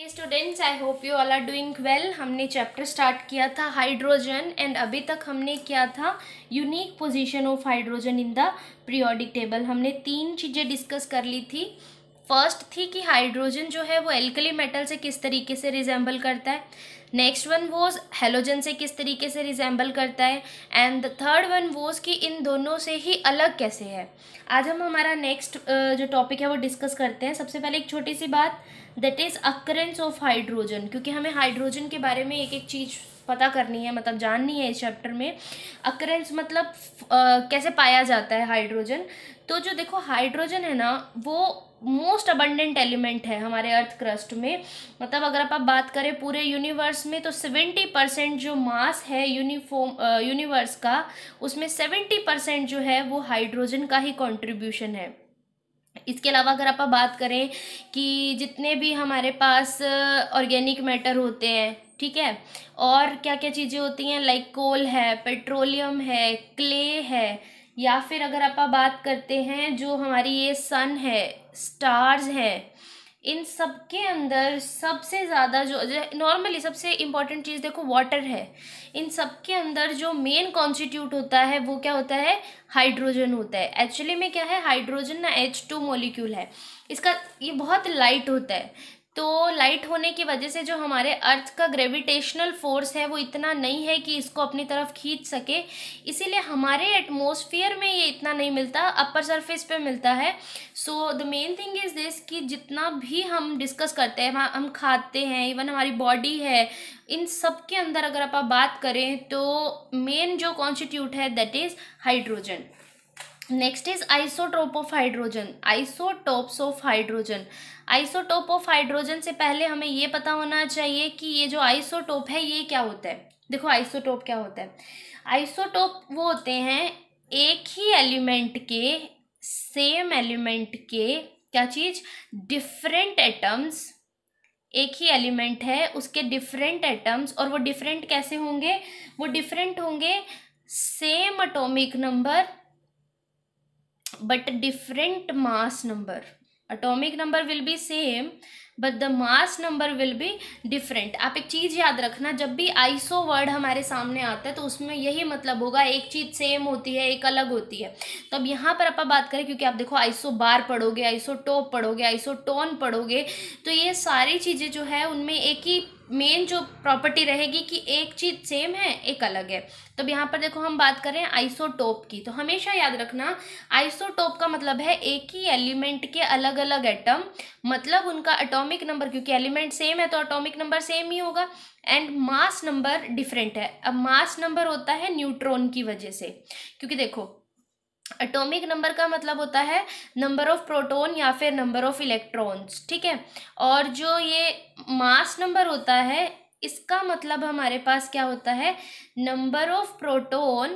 hey students I hope you all are doing well हमने chapter start किया था hydrogen and अभी तक हमने किया था unique position of hydrogen in the periodic table हमने तीन चीज़ें डिस्कस कर ली थी फर्स्ट थी कि हाइड्रोजन जो है वो एल्कली मेटल से किस तरीके से रिजेंबल करता है नेक्स्ट वन वोज हेलोजन से किस तरीके से रिजेंबल करता है एंड थर्ड वन वोज कि इन दोनों से ही अलग कैसे है आज हम हमारा नेक्स्ट जो टॉपिक है वो डिस्कस करते हैं सबसे पहले एक छोटी सी बात that is occurrence of hydrogen क्योंकि हमें हाइड्रोजन के बारे में एक एक चीज़ पता करनी है मतलब जाननी है इस चैप्टर में अक्रेंस मतलब आ, कैसे पाया जाता है हाइड्रोजन तो जो देखो हाइड्रोजन है ना वो मोस्ट अबंडेंट एलिमेंट है हमारे अर्थ क्रस्ट में मतलब अगर आप बात करें पूरे यूनिवर्स में तो सेवेंटी परसेंट जो मास है यूनिफॉर्म यूनिवर्स का उसमें सेवेंटी परसेंट जो है वो हाइड्रोजन का ही कंट्रीब्यूशन है इसके अलावा अगर आप बात करें कि जितने भी हमारे पास ऑर्गेनिक मैटर होते हैं ठीक है और क्या क्या चीज़ें होती हैं लाइक कोल है पेट्रोलियम है क्ले है या फिर अगर आप बात करते हैं जो हमारी ये सन है स्टार्स हैं इन सब के अंदर सबसे ज़्यादा जो नॉर्मली सबसे इम्पॉर्टेंट चीज़ देखो वाटर है इन सब के अंदर जो मेन कॉन्स्टिट्यूट होता है वो क्या होता है हाइड्रोजन होता है एक्चुअली में क्या है हाइड्रोजन ना एच टू मॉलिक्यूल है इसका ये बहुत लाइट होता है तो लाइट होने की वजह से जो हमारे अर्थ का ग्रेविटेशनल फोर्स है वो इतना नहीं है कि इसको अपनी तरफ खींच सके इसीलिए हमारे एटमोसफियर में ये इतना नहीं मिलता अपर सरफेस पे मिलता है so the main thing is this कि जितना भी हम डिस्कस करते हैं हम खाते हैं इवन हमारी बॉडी है इन सब के अंदर अगर आप बात करें तो मेन जो कॉन्स्टिट्यूट है that is hydrogen next is isotope of hydrogen isotopes of hydrogen isotope of hydrogen से पहले हमें ये पता होना चाहिए कि ये जो आइसोटोप है ये क्या होता है देखो आइसोटोप क्या होता है आइसोटोप वो होते हैं एक ही एलिमेंट के सेम एलिमेंट के क्या चीज डिफरेंट एटम्स एक ही एलिमेंट है उसके डिफरेंट एटम्स और वो डिफरेंट कैसे होंगे वो डिफरेंट होंगे same atomic number but different mass number atomic number will be same but the mass number will be different आप एक चीज़ याद रखना जब भी आइसो वर्ड हमारे सामने आता है तो उसमें यही मतलब होगा एक चीज़ सेम होती है एक अलग होती है तो अब यहाँ पर आप बात करें क्योंकि आप देखो आइसो बार पढ़ोगे आईसो टोप पढ़ोगे आईसो टोन पढ़ोगे तो ये सारी चीज़ें जो है उनमें एक ही मेन जो प्रॉपर्टी रहेगी कि एक चीज़ सेम है एक अलग है तो यहाँ पर देखो हम बात करें आइसोटोप की तो हमेशा याद रखना आइसोटोप का मतलब है एक ही एलिमेंट के अलग अलग एटम मतलब उनका एटॉमिक नंबर क्योंकि एलिमेंट सेम है तो एटॉमिक नंबर सेम ही होगा एंड मास नंबर डिफरेंट है अब मास नंबर होता है न्यूट्रॉन की वजह से क्योंकि देखो एटॉमिक नंबर का मतलब होता है नंबर ऑफ प्रोटॉन या फिर नंबर ऑफ इलेक्ट्रॉन्स ठीक है और जो ये मास नंबर होता है इसका मतलब हमारे पास क्या होता है number of proton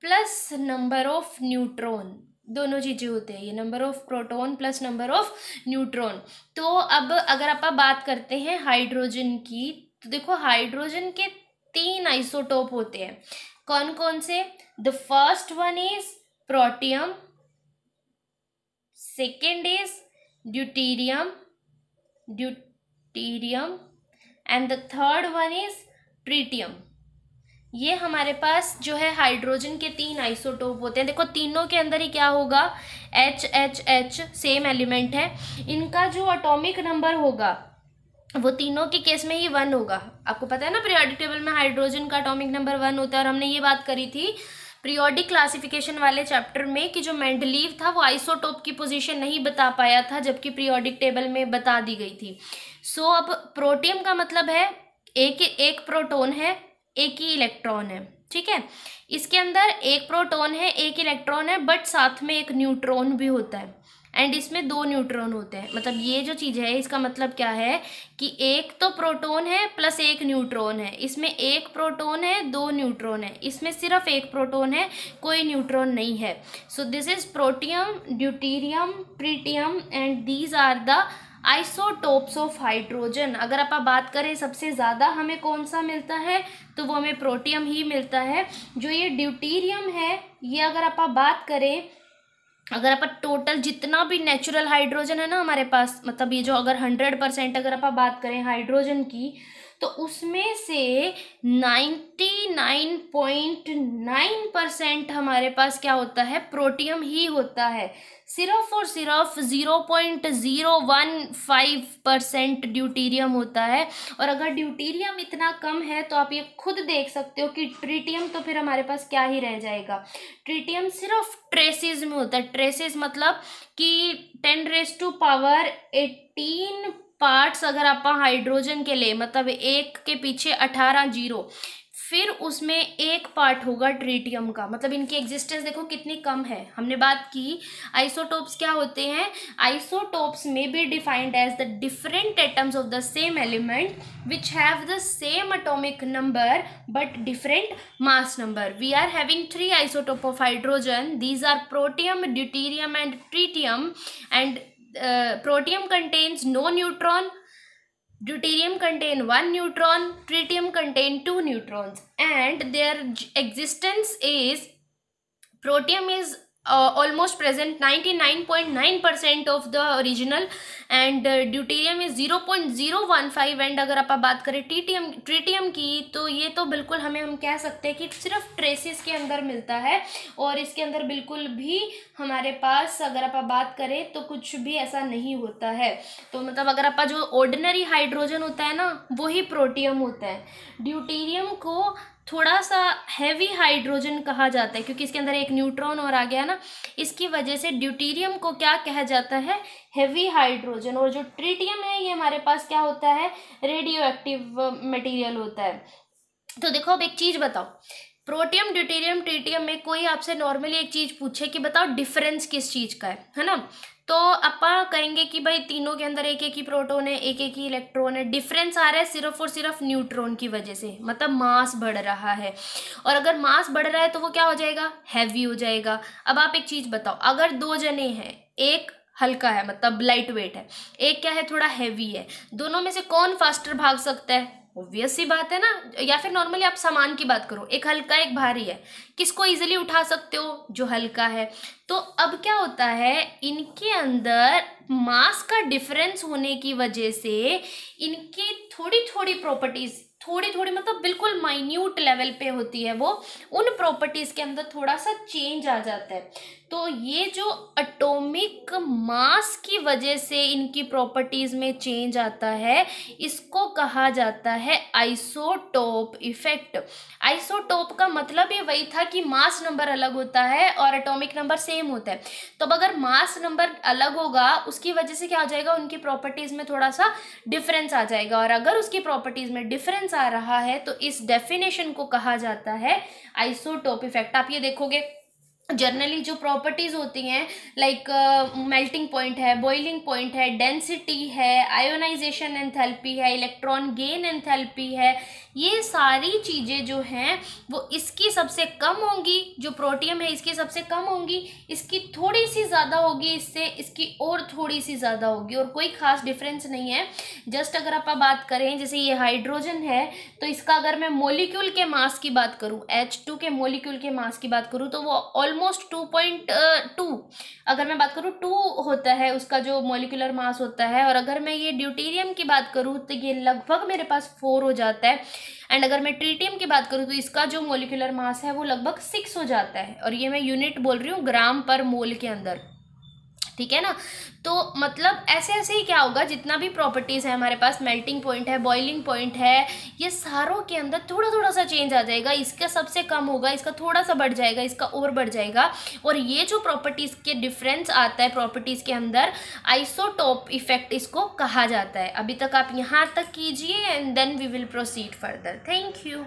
plus number of neutron दोनों चीज़ें होते हैं ये number of proton plus number of neutron तो अब अगर आप बात करते हैं हाइड्रोजन की तो देखो हाइड्रोजन के तीन आइसोटोप होते हैं कौन कौन से the first one is protium second is deuterium deuterium and the third one is tritium ये हमारे पास जो है हाइड्रोजन के तीन आइसोटोप होते हैं देखो तीनों के अंदर ही क्या होगा H H H same element है इनका जो एटॉमिक नंबर होगा वो तीनों के केस में ही वन होगा आपको पता है ना प्रियोडिक टेबल में हाइड्रोजन का अटोमिक नंबर वन होता है और हमने ये बात करी थी प्रियोडिक क्लासिफिकेशन वाले चैप्टर में कि जो मैंडलीव था वो आइसोटोप की पोजीशन नहीं बता पाया था जबकि प्रियोडिक टेबल में बता दी गई थी सो so, अब प्रोटियम का मतलब है एक एक प्रोटोन है एक ही इलेक्ट्रॉन है ठीक है इसके अंदर एक प्रोटोन है एक इलेक्ट्रॉन है बट साथ में एक न्यूट्रॉन भी होता है एंड इसमें दो न्यूट्रॉन होते हैं मतलब ये जो चीज़ है इसका मतलब क्या है कि एक तो प्रोटोन है प्लस एक न्यूट्रॉन है इसमें एक प्रोटोन है दो न्यूट्रॉन है इसमें सिर्फ एक प्रोटोन है कोई न्यूट्रॉन नहीं है so this is protium deuterium tritium and these are the isotopes of hydrogen अगर आप बात करें सबसे ज़्यादा हमें कौन सा मिलता है तो वो हमें प्रोटियम ही मिलता है जो ये ड्यूटीरियम है ये अगर आप बात करें अगर आप टोटल जितना भी नेचुरल हाइड्रोजन है ना हमारे पास मतलब ये जो अगर हंड्रेड परसेंट अगर आप बात करें हाइड्रोजन की तो उसमें से 99.9 परसेंट हमारे पास क्या होता है प्रोटियम ही होता है सिर्फ और सिर्फ 0.015 परसेंट ड्यूटीरियम होता है और अगर ड्यूटीरियम इतना कम है तो आप ये खुद देख सकते हो कि ट्रिटियम तो फिर हमारे पास क्या ही रह जाएगा ट्रिटियम सिर्फ ट्रेसेस में होता है ट्रेसेस मतलब कि ten raise to power eighteen parts अगर आप हाइड्रोजन के लिए मतलब एक के पीछे अठारह जीरो फिर उसमें एक पार्ट होगा ट्रीटियम का मतलब इनकी एग्जिस्टेंस देखो कितनी कम है हमने बात की आइसोटोप्स क्या होते हैं आइसोटोप्स में be defined as the different atoms of the same element which have the same atomic number but different mass number we are having three isotope of hydrogen these are protium deuterium and tritium and uh, protium contains no neutron, deuterium contain one neutron, tritium contain two neutrons and their existence is protium is ninety nine point 99.9 percent of the original and deuterium is zero point zero one five and अगर आप बात करें T T M tritium की तो ये तो बिल्कुल हमें हम कह सकते हैं कि सिर्फ ट्रेसिस के अंदर मिलता है और इसके अंदर बिल्कुल भी हमारे पास अगर आप बात करें तो कुछ भी ऐसा नहीं होता है तो मतलब अगर आप जो ऑर्डिनरी हाइड्रोजन होता है ना वही प्रोटियम होता है ड्यूटीरियम को थोड़ा सा हैवी हाइड्रोजन कहा जाता है क्योंकि इसके अंदर एक न्यूट्रॉन और आ गया ना इसकी वजह से ड्यूटीरियम को क्या कहा जाता है हैवी हाइड्रोजन और जो ट्रीटियम है ये हमारे पास क्या होता है रेडियो एक्टिव मटीरियल होता है तो देखो अब एक चीज़ बताओ प्रोटियम ड्यूटीरियम ट्रीटियम में कोई आपसे नॉर्मली एक चीज़ पूछे कि बताओ डिफरेंस किस चीज़ का है है ना तो आप कहेंगे कि भाई तीनों के अंदर एक एक ही प्रोटोन है एक एक ही इलेक्ट्रॉन है डिफरेंस आ रहा है सिर्फ और सिर्फ न्यूट्रॉन की वजह से मतलब मास बढ़ रहा है और अगर मास बढ़ रहा है तो वो क्या हो जाएगा हैवी हो जाएगा अब आप एक चीज़ बताओ अगर दो जने हैं एक हल्का है मतलब लाइट वेट है एक क्या है थोड़ा हैवी है दोनों में से कौन फास्टर भाग सकता है ऑब्वियस ही बात है ना या फिर नॉर्मली आप सामान की बात करो एक हल्का एक भारी है किसको इजिली उठा सकते हो जो हल्का है तो अब क्या होता है इनके अंदर मास का डिफरेंस होने की वजह से इनकी थोड़ी थोड़ी प्रॉपर्टीज थोड़ी थोड़ी मतलब बिल्कुल माइन्यूट लेवल पे होती है वो उन प्रॉपर्टीज़ के अंदर थोड़ा सा चेंज आ जाता है तो ये जो अटोमिक मास की वजह से इनकी प्रॉपर्टीज़ में चेंज आता है इसको कहा जाता है आइसोटोप इफेक्ट आइसोटोप का मतलब ये वही था कि मास नंबर अलग होता है और अटोमिक नंबर सेम होता है तो अब अगर मास नंबर अलग होगा उसकी वजह से क्या हो जाएगा उनकी प्रॉपर्टीज़ में थोड़ा सा डिफरेंस आ जाएगा और अगर उसकी प्रॉपर्टीज़ में डिफरेंस डिफरेंस आ रहा है तो इस डेफिनेशन को कहा जाता है आइसोटोप इफेक्ट आप ये देखोगे जर्नली जो प्रॉपर्टीज़ होती हैं लाइक मेल्टिंग पॉइंट है बॉइलिंग पॉइंट है डेंसिटी है आयोनाइजेशन एंथैल्पी है इलेक्ट्रॉन गेन एंथैल्पी है ये सारी चीज़ें जो हैं वो इसकी सबसे कम होंगी जो प्रोटियम है इसकी सबसे कम होंगी इसकी थोड़ी सी ज़्यादा होगी इससे इसकी और थोड़ी सी ज़्यादा होगी और कोई ख़ास डिफरेंस नहीं है जस्ट अगर आप बात करें जैसे ये हाइड्रोजन है तो इसका अगर मैं मोलिक्यूल के मास की बात करूँ एच के मोलिक्यूल के मास की बात करूँ तो वो all almost two point two अगर मैं बात करूँ टू होता है उसका जो मोलिकुलर मास होता है और अगर मैं ये ड्यूटीरियम की बात करूँ तो ये लगभग मेरे पास फोर हो जाता है एंड अगर मैं ट्रीटियम की बात करूँ तो इसका जो मोलिकुलर मास है वो लगभग सिक्स हो जाता है और ये मैं यूनिट बोल रही हूँ ग्राम पर मोल के अंदर ठीक है ना तो मतलब ऐसे ऐसे ही क्या होगा जितना भी प्रॉपर्टीज़ है हमारे पास मेल्टिंग पॉइंट है बॉइलिंग पॉइंट है ये सारों के अंदर थोड़ा थोड़ा सा चेंज आ जाएगा इसका सबसे कम होगा इसका थोड़ा सा बढ़ जाएगा इसका और बढ़ जाएगा और ये जो प्रॉपर्टीज़ के डिफरेंस आता है प्रॉपर्टीज़ के अंदर आइसोटॉप इफेक्ट इसको कहा जाता है अभी तक आप यहाँ तक कीजिए and then we will proceed further thank you